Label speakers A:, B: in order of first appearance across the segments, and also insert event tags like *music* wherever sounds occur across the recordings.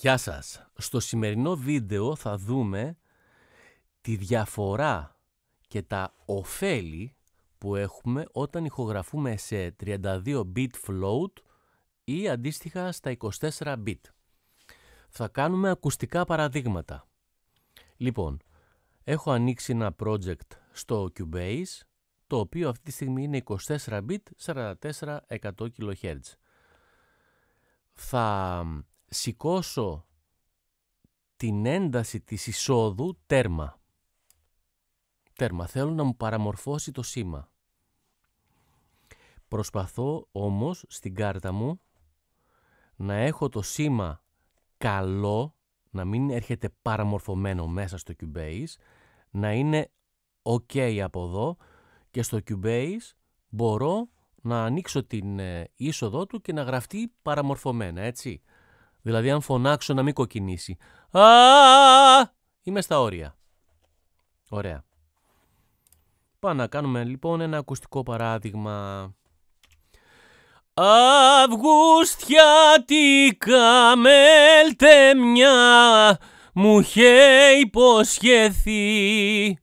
A: Γεια σας! Στο σημερινό βίντεο θα δούμε τη διαφορά και τα ωφέλη που έχουμε όταν ηχογραφούμε σε 32 bit float ή αντίστοιχα στα 24 bit. Θα κάνουμε ακουστικά παραδείγματα. Λοιπόν, έχω ανοίξει ένα project στο Cubase, το οποίο αυτή τη στιγμή είναι 24 bit, 44 100 kHz. Θα σηκώσω την ένταση της εισόδου τέρμα. Τέρμα. Θέλω να μου παραμορφώσει το σήμα. Προσπαθώ όμως στην κάρτα μου να έχω το σήμα καλό, να μην έρχεται παραμορφωμένο μέσα στο Cubase, να είναι ok από εδώ και στο Cubase μπορώ να ανοίξω την ε, είσοδό του και να γραφτεί παραμορφωμένα, έτσι. Δηλαδή, αν φωνάξω να μην κοκκινήσει. Α, είμαι στα όρια. Ωραία. Πάμε να κάνουμε λοιπόν ένα ακουστικό παράδειγμα. Αυγουστιάτικα
B: μια μου είχε υποσχεθεί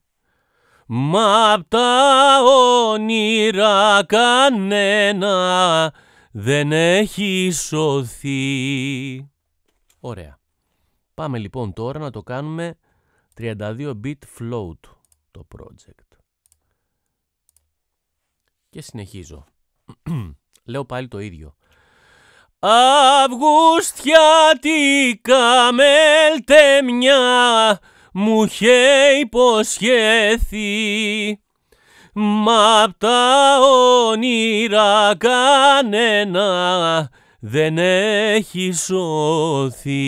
B: Μα απ' τα όνειρα
A: κανένα δεν έχει σωθεί. Ωραία. Πάμε λοιπόν τώρα να το κάνουμε 32-bit float το project. Και συνεχίζω. *clears throat* Λέω πάλι το ίδιο.
B: Αυγουστιατικά μελτεμιά μου είχε υποσχέθει Μα απ' τα όνειρα κανένα δεν έχει
A: σωθεί.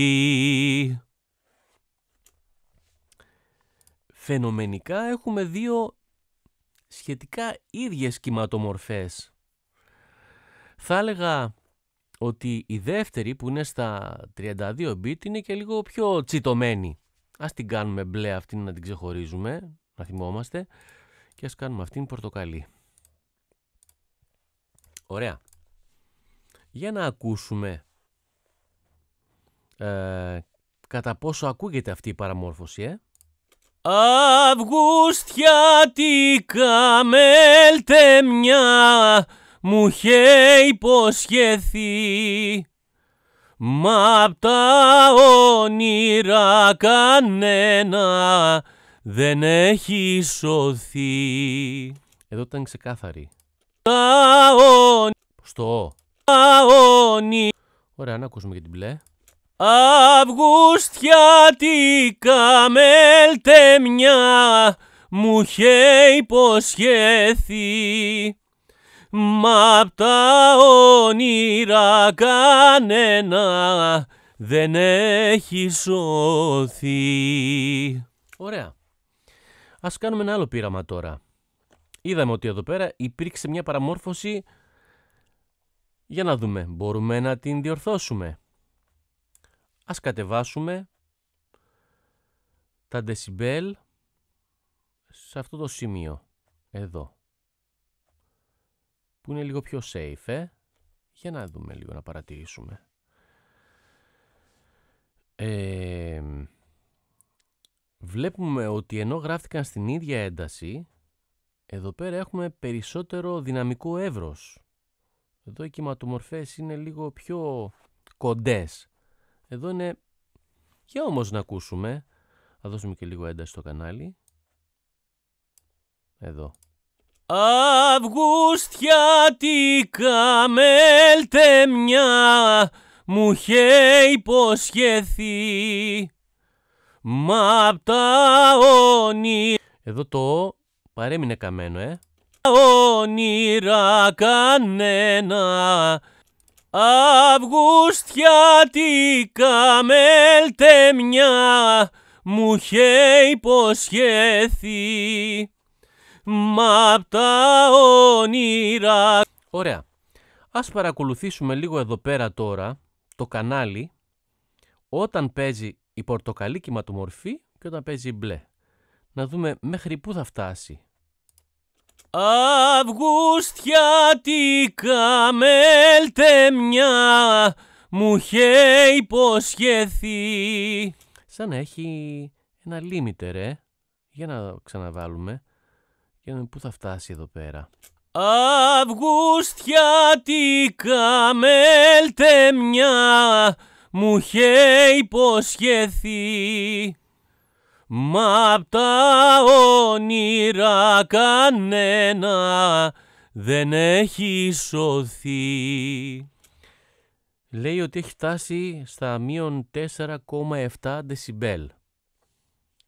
A: Φαινομενικά έχουμε δύο σχετικά ίδιες κυματομορφές. Θα έλεγα ότι η δεύτερη που είναι στα 32 bit είναι και λίγο πιο τσιτωμένη. Ας την κάνουμε μπλε αυτή να την ξεχωρίζουμε, να θυμόμαστε και ας κάνουμε αυτήν πορτοκαλί. Ωραία. Για να ακούσουμε ε, κατά πόσο ακούγεται αυτή η παραμόρφωση, ε.
B: Αυγουστιατικά μελτεμιά μου είχε υποσχεθεί Μα απ' τα όνειρα κανένα
A: δεν έχει σωθεί. Εδώ ήταν ξεκάθαρη.
B: Αόνι. Στο. Αόνι.
A: Ωραία, να ακούσουμε και την μπλε.
B: Αυγουστιατικά μια μου είχε υποσχέθει Μα απ' τα όνειρα κανένα
A: δεν έχει σωθεί. Ωραία. Ας κάνουμε ένα άλλο πείραμα τώρα. Είδαμε ότι εδώ πέρα υπήρξε μια παραμόρφωση. Για να δούμε, μπορούμε να την διορθώσουμε. Ας κατεβάσουμε τα decibel σε αυτό το σημείο, εδώ. Που είναι λίγο πιο safe, ε? Για να δούμε λίγο, να παρατηρήσουμε. Εμ βλέπουμε ότι ενώ γράφτηκαν στην ίδια ένταση, εδώ πέρα έχουμε περισσότερο δυναμικό εύρος. Εδώ οι κυματομορφές είναι λίγο πιο κοντές. Εδώ είναι... Για όμως να ακούσουμε. Θα δώσουμε και λίγο ένταση στο κανάλι. Εδώ.
B: Αυγουστιατικά μελτεμιά μου είχε υποσχεθεί Μα απ' τα
A: όνειρα. Εδώ το παρέμεινε καμένο, ε.
B: Όνειρα κανένα. Αυγουστιάτικα μελτεμιά μου είχε
A: υποσχέθη μα απ' τα όνειρα. Ωραία. Ας παρακολουθήσουμε λίγο εδώ πέρα τώρα το κανάλι όταν παίζει η πορτοκαλί κυματομορφή και όταν παίζει μπλε. Να δούμε μέχρι πού θα φτάσει. Αυγουστιατικά
B: μελτεμιά μου είχε
A: υποσχεθεί. Σαν να έχει ένα limiter, Για να ξαναβάλουμε. Για να δούμε πού θα φτάσει εδώ πέρα.
B: Αυγουστιατικά μελτεμιά μου είχε υποσχεθεί Μα απ' τα όνειρα κανένα δεν
A: έχει σωθεί. Λέει ότι έχει φτάσει στα μείον 4,7 δεσιμπέλ.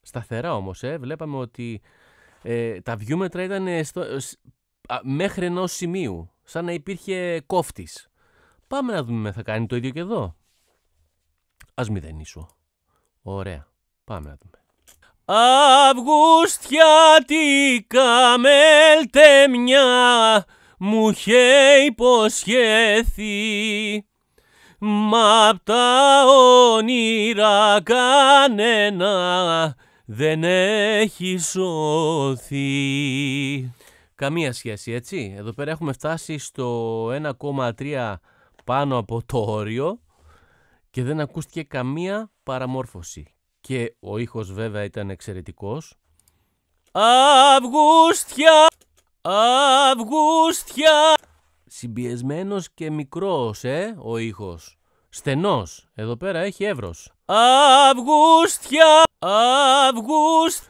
A: Σταθερά όμως, ε, βλέπαμε ότι ε, τα βιούμετρα ήταν στο, μέχρι ενός σημείου, σαν να υπήρχε κόφτης. Πάμε να δούμε θα κάνει το ίδιο και εδώ. Ας μηδενίσω. Ωραία. Πάμε να δούμε.
B: Αυγουστιάτικα μελτεμιά μου είχε υποσχέθει Μα απ' τα όνειρα κανένα δεν έχει
A: σωθεί. Καμία σχέση, έτσι. Εδώ πέρα έχουμε φτάσει στο 1,3 πάνω από το όριο και δεν ακούστηκε καμία παραμόρφωση. Και ο ήχος βέβαια ήταν εξαιρετικός. Αυγούστια! Αυγούστια! Συμπιεσμένος και μικρός, ε, ο ήχος. Στενός. Εδώ πέρα έχει εύρος. Αυγούστια! Αυγούστ!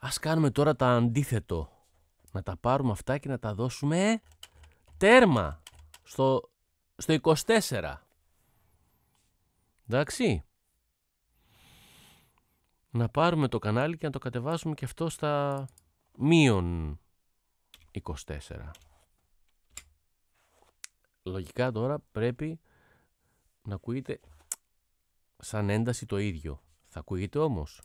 A: Ας κάνουμε τώρα τα αντίθετο. Να τα πάρουμε αυτά και να τα δώσουμε τέρμα στο, στο 24. Εντάξει. Να πάρουμε το κανάλι και να το κατεβάσουμε και αυτό στα μείον 24. Λογικά τώρα πρέπει να ακούγεται σαν ένταση το ίδιο. Θα ακούγεται όμως.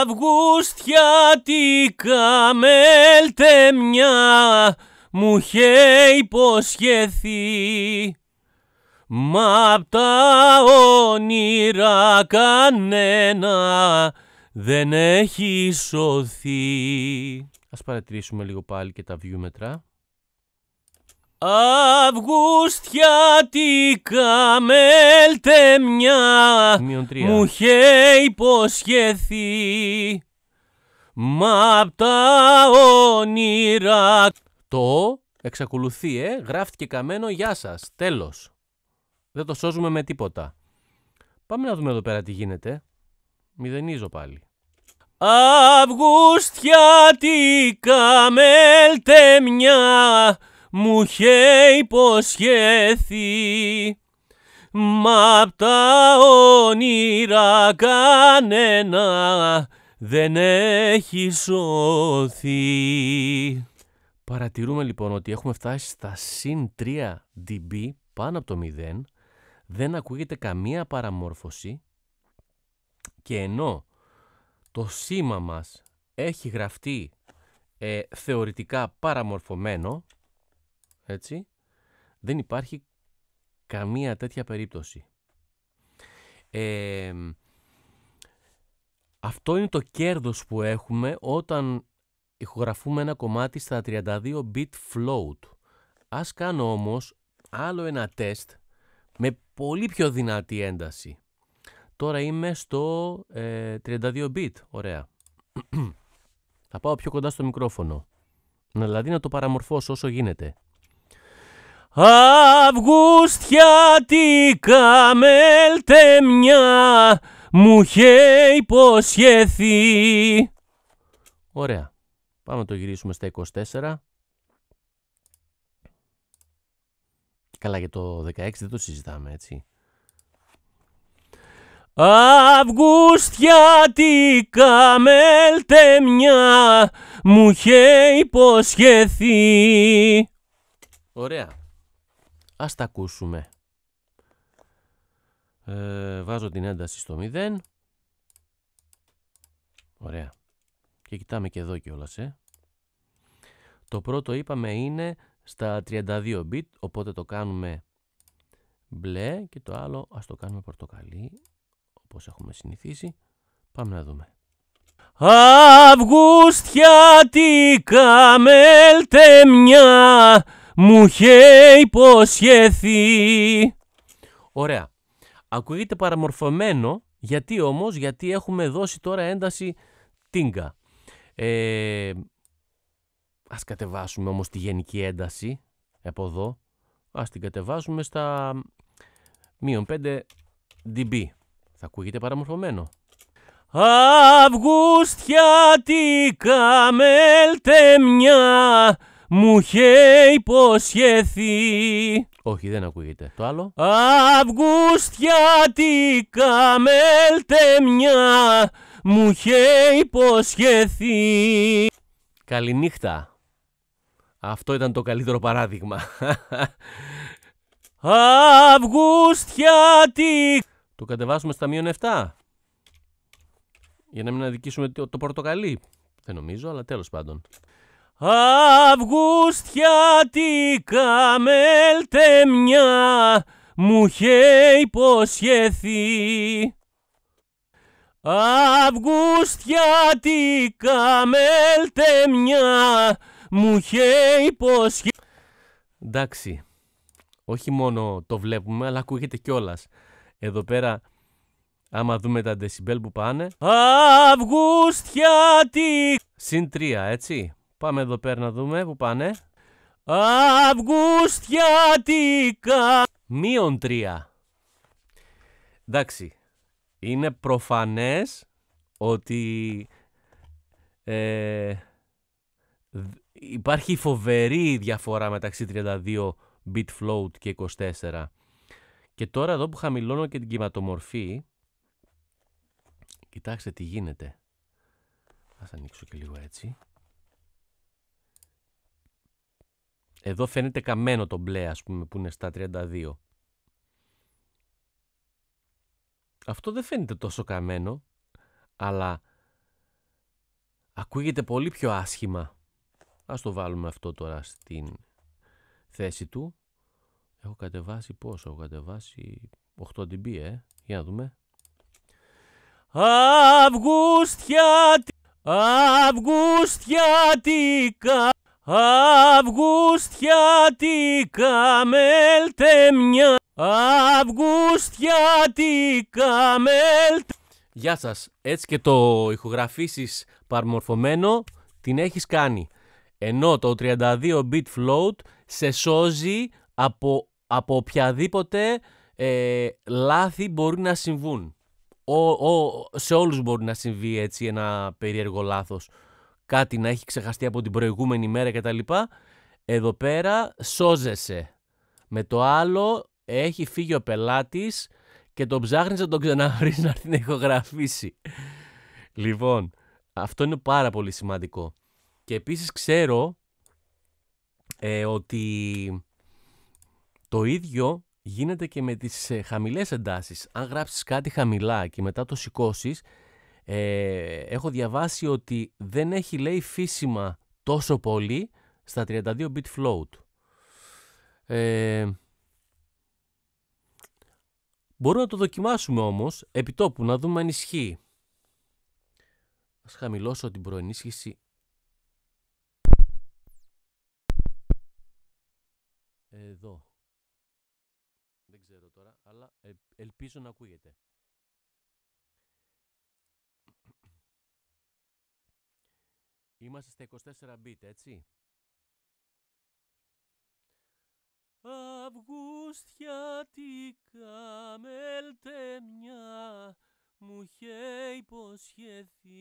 B: Αυγουστιατικά μελτεμιά μου είχε υποσχεθεί Μα απ' τα όνειρα κανένα δεν έχει
A: σωθεί. Ας παρατηρήσουμε λίγο πάλι και τα βιούμετρα.
B: Αυγουστιατικά μελτεμιά μου είχε υποσχεθεί
A: Μα απ' τα όνειρα Το εξακολουθεί ε, γράφτηκε καμένο γεια σας, τέλος δεν το σώζουμε με τίποτα. Πάμε να δούμε εδώ πέρα τι γίνεται. Μηδενίζω πάλι.
B: Αυγουστιάτικα μια μου είχε υποσχέθει Μα απ' τα όνειρα κανένα δεν
A: έχει σώθει. Παρατηρούμε λοιπόν ότι έχουμε φτάσει στα συν 3 dB πάνω από το 0 δεν ακούγεται καμία παραμόρφωση και ενώ το σήμα μας έχει γραφτεί ε, θεωρητικά παραμορφωμένο, έτσι, δεν υπάρχει καμία τέτοια περίπτωση. αυτό είναι το κέρδος που έχουμε όταν ηχογραφούμε ένα κομμάτι στα 32 bit float. Ας κάνω όμως άλλο ένα τεστ με πολύ πιο δυνατή ένταση. Τώρα είμαι στο 32 ε, bit, ωραία. *clears throat* Θα πάω πιο κοντά στο μικρόφωνο. Δηλαδή να το παραμορφώσω όσο γίνεται. Αυγουστιατικά
B: μια μου είχε υποσχεθεί.
A: Ωραία. Πάμε να το γυρίσουμε στα 24. Καλά για το 16 δεν το συζητάμε έτσι.
B: κάμελτε μια μου είχε υποσχεθεί.
A: Ωραία. Ας τα ακούσουμε. Ε, βάζω την ένταση στο 0. Ωραία. Και κοιτάμε και εδώ κιόλας, ε. Το πρώτο είπαμε είναι στα 32 bit, οπότε το κάνουμε μπλε και το άλλο ας το κάνουμε πορτοκαλί, όπως έχουμε συνηθίσει. Πάμε να δούμε.
B: Αυγουστιατικά μια
A: μου είχε υποσχεθεί. Ωραία. Ακούγεται παραμορφωμένο. Γιατί όμως, γιατί έχουμε δώσει τώρα ένταση τίγκα. Ας κατεβάσουμε όμως τη γενική ένταση από εδώ. Ας την κατεβάσουμε στα μείον 5 dB. Θα ακούγεται παραμορφωμένο. Αυγουστιάτικα
B: μελτεμιά μου είχε
A: υποσχεθεί. Όχι, δεν ακούγεται. Το άλλο.
B: Αυγουστιάτικα μελτεμιά μου είχε
A: υποσχεθεί. Καληνύχτα. Αυτό ήταν το καλύτερο παράδειγμα. *laughs* Αυγουστιατικ. Το κατεβάσουμε στα μείον 7. Για να μην αδικήσουμε το, πορτοκαλί. Δεν νομίζω, αλλά τέλος πάντων. Αυγουστιάτικα
B: μελτεμιά μου είχε υποσχεθεί. Αυγουστιάτικα μελτεμιά μου είχε υποσχεθεί.
A: Εντάξει, όχι μόνο το βλέπουμε, αλλά ακούγεται κιόλας. Εδώ πέρα, άμα δούμε τα decibel που πάνε. τί... Συν τρία, έτσι. Πάμε εδώ πέρα να δούμε που πάνε. Αυγουστιατικά Μείον τρία. Εντάξει Είναι προφανές Ότι ε, Υπάρχει φοβερή διαφορά μεταξύ 32 bit float και 24. Και τώρα εδώ που χαμηλώνω και την κυματομορφή, κοιτάξτε τι γίνεται. Ας ανοίξω και λίγο έτσι. Εδώ φαίνεται καμένο το μπλε, ας πούμε, που είναι στα 32. Αυτό δεν φαίνεται τόσο καμένο, αλλά ακούγεται πολύ πιο άσχημα Ας το βάλουμε αυτό τώρα στην θέση του. Έχω κατεβάσει πόσο, έχω κατεβάσει 8 dB, ε. Για να δούμε. Αυγούστια,
B: αυγουστιατικά, αυγουστιατικά μελτεμιά, αυγουστιατικά
A: Γεια σας, έτσι και το ηχογραφήσεις παρμορφωμένο την έχεις κάνει. Ενώ το 32-bit float σε σώζει από, από οποιαδήποτε ε, λάθη μπορεί να συμβούν. Ο, ο, σε όλους μπορεί να συμβεί έτσι ένα περίεργο λάθος. Κάτι να έχει ξεχαστεί από την προηγούμενη μέρα κτλ. Εδώ πέρα σώζεσαι. Με το άλλο έχει φύγει ο πελάτης και τον ψάχνεις να τον ξαναβρεις να την ηχογραφήσει. Λοιπόν, αυτό είναι πάρα πολύ σημαντικό. Και επίσης ξέρω ε, ότι το ίδιο γίνεται και με τις ε, χαμηλές εντάσεις. Αν γράψεις κάτι χαμηλά και μετά το σηκώσεις, ε, έχω διαβάσει ότι δεν έχει λέει φύσιμα τόσο πολύ στα 32 bit float. Ε, μπορούμε να το δοκιμάσουμε όμως επιτόπου να δούμε αν ισχύει. Ας χαμηλώσω την προενίσχυση εδώ. Δεν ξέρω τώρα, αλλά ε, ελπίζω να ακούγεται. Είμαστε στα 24 bit, έτσι.
B: Αυγούστιατικα μελτέμια μου είχε υποσχεθεί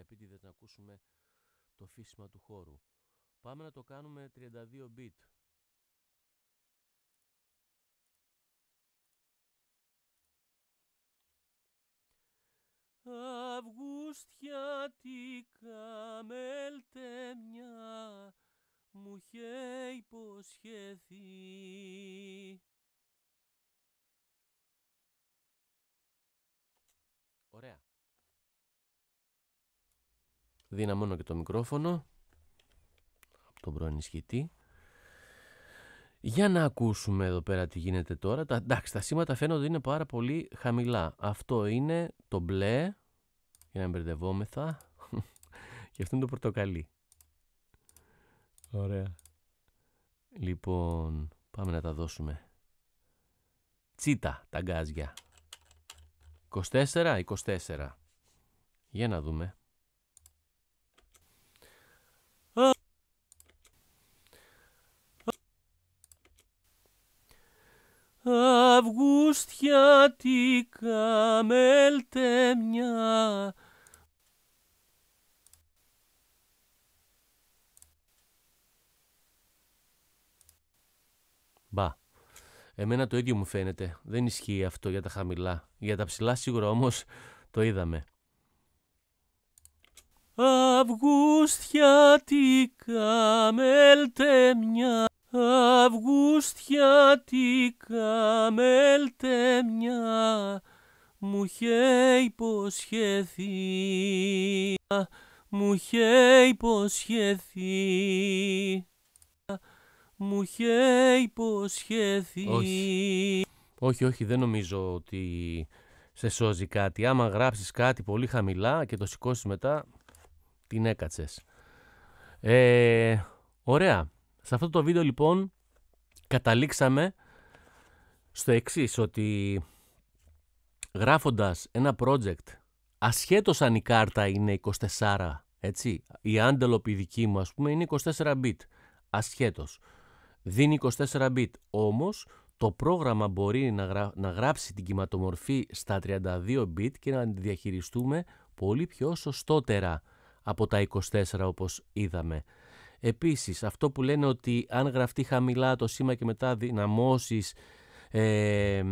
A: επειδή επίτηδες να ακούσουμε το φύσμα του χώρου. Πάμε να το κάνουμε 32 bit.
B: Αυγούστιατικα μελτέμια μου είχε υποσχεθεί
A: Δυναμώνω και το μικρόφωνο από τον προενισχυτή. Για να ακούσουμε εδώ πέρα τι γίνεται τώρα. Τα, εντάξει, τα σήματα φαίνονται είναι πάρα πολύ χαμηλά. Αυτό είναι το μπλε, για να μπερδευόμεθα. *laughs* και αυτό είναι το πορτοκαλί. Ωραία. Λοιπόν, πάμε να τα δώσουμε. Τσίτα, τα γκάζια. 24, 24. Για να δούμε.
B: Ostjatika μελτεμια.
A: Μπα. Εμένα το ίδιο μου φαίνεται. Δεν ισχύει αυτό για τα χαμηλά. Για τα ψηλά σίγουρα όμως το είδαμε. Αυγούστια τι
B: αυγουστιατικά μελτέμια μου είχε υποσχεθεί, μου είχε υποσχεθεί, μου είχε υποσχεθεί. Όχι.
A: όχι, όχι, δεν νομίζω ότι σε σώζει κάτι. Άμα γράψεις κάτι πολύ χαμηλά και το σηκώσεις μετά, την έκατσες. Ε, ωραία. Σε αυτό το βίντεο λοιπόν καταλήξαμε στο εξής ότι γράφοντας ένα project ασχέτως αν η κάρτα είναι 24 έτσι, η άντελοπη δική μου ας πούμε είναι 24 bit ασχέτως δίνει 24 bit όμως το πρόγραμμα μπορεί να, να γράψει την κυματομορφή στα 32 bit και να τη διαχειριστούμε πολύ πιο σωστότερα από τα 24 όπως είδαμε. Επίσης, αυτό που λένε ότι αν γραφτεί χαμηλά το σήμα και μετά δυναμώσεις ε,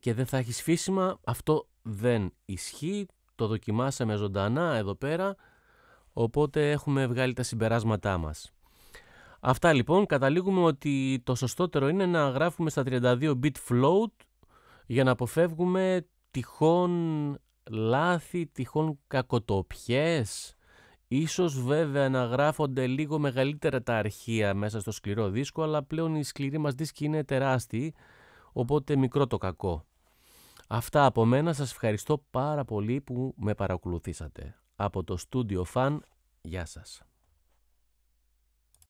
A: και δεν θα έχεις φύσιμα, αυτό δεν ισχύει. Το δοκιμάσαμε ζωντανά εδώ πέρα, οπότε έχουμε βγάλει τα συμπεράσματά μας. Αυτά λοιπόν, καταλήγουμε ότι το σωστότερο είναι να γράφουμε στα 32 bit float για να αποφεύγουμε τυχόν λάθη, τυχόν κακοτοπιές Ίσως βέβαια να γράφονται λίγο μεγαλύτερα τα αρχεία μέσα στο σκληρό δίσκο, αλλά πλέον η σκληρή μας δίσκοι είναι τεράστιοι, οπότε μικρό το κακό. Αυτά από μένα, σας ευχαριστώ πάρα πολύ που με παρακολουθήσατε. Από το Studio Fan, γεια σας.